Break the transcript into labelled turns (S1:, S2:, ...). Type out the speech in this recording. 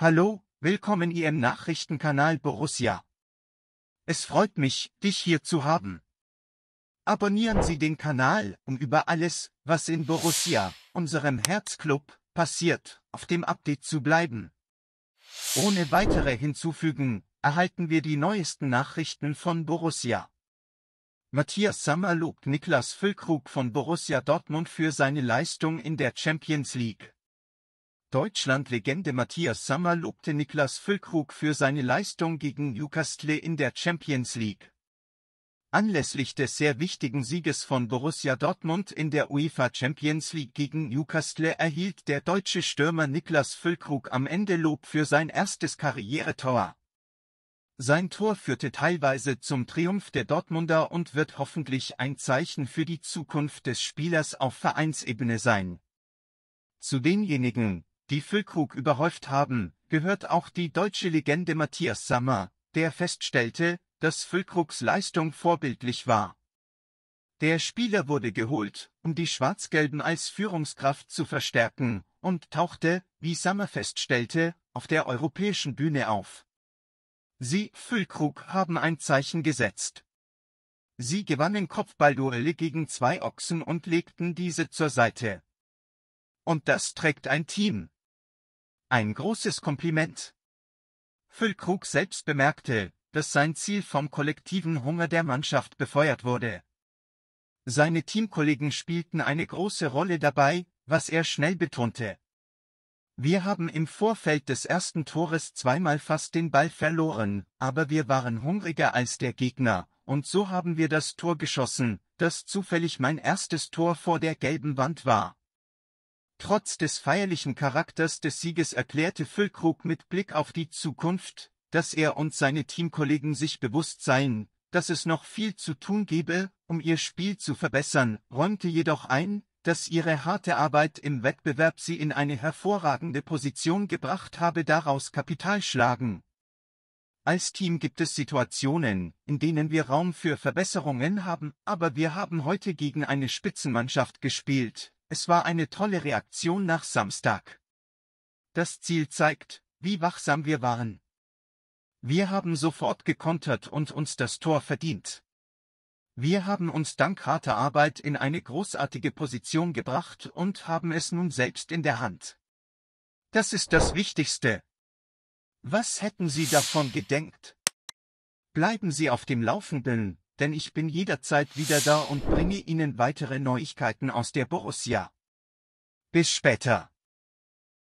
S1: Hallo, willkommen im Nachrichtenkanal Borussia. Es freut mich, dich hier zu haben. Abonnieren Sie den Kanal, um über alles, was in Borussia, unserem Herzclub, passiert, auf dem Update zu bleiben. Ohne weitere hinzufügen, erhalten wir die neuesten Nachrichten von Borussia. Matthias Sammer lobt Niklas Füllkrug von Borussia Dortmund für seine Leistung in der Champions League. Deutschland-Legende Matthias Sammer lobte Niklas Füllkrug für seine Leistung gegen Newcastle in der Champions League. Anlässlich des sehr wichtigen Sieges von Borussia Dortmund in der UEFA Champions League gegen Newcastle erhielt der deutsche Stürmer Niklas Füllkrug am Ende Lob für sein erstes Karrieretor. Sein Tor führte teilweise zum Triumph der Dortmunder und wird hoffentlich ein Zeichen für die Zukunft des Spielers auf Vereinsebene sein. Zu denjenigen, die Füllkrug überhäuft haben, gehört auch die deutsche Legende Matthias Sammer, der feststellte, dass Füllkrugs Leistung vorbildlich war. Der Spieler wurde geholt, um die Schwarz-Gelben als Führungskraft zu verstärken, und tauchte, wie Sammer feststellte, auf der europäischen Bühne auf. Sie, Füllkrug, haben ein Zeichen gesetzt. Sie gewannen Kopfballduelle gegen zwei Ochsen und legten diese zur Seite. Und das trägt ein Team. Ein großes Kompliment. Füllkrug selbst bemerkte, dass sein Ziel vom kollektiven Hunger der Mannschaft befeuert wurde. Seine Teamkollegen spielten eine große Rolle dabei, was er schnell betonte. Wir haben im Vorfeld des ersten Tores zweimal fast den Ball verloren, aber wir waren hungriger als der Gegner, und so haben wir das Tor geschossen, das zufällig mein erstes Tor vor der gelben Wand war. Trotz des feierlichen Charakters des Sieges erklärte Füllkrug mit Blick auf die Zukunft, dass er und seine Teamkollegen sich bewusst seien, dass es noch viel zu tun gebe, um ihr Spiel zu verbessern, räumte jedoch ein, dass ihre harte Arbeit im Wettbewerb sie in eine hervorragende Position gebracht habe daraus Kapital schlagen. Als Team gibt es Situationen, in denen wir Raum für Verbesserungen haben, aber wir haben heute gegen eine Spitzenmannschaft gespielt, es war eine tolle Reaktion nach Samstag. Das Ziel zeigt, wie wachsam wir waren. Wir haben sofort gekontert und uns das Tor verdient. Wir haben uns dank harter Arbeit in eine großartige Position gebracht und haben es nun selbst in der Hand. Das ist das Wichtigste. Was hätten Sie davon gedenkt? Bleiben Sie auf dem Laufenden, denn ich bin jederzeit wieder da und bringe Ihnen weitere Neuigkeiten aus der Borussia. Bis später.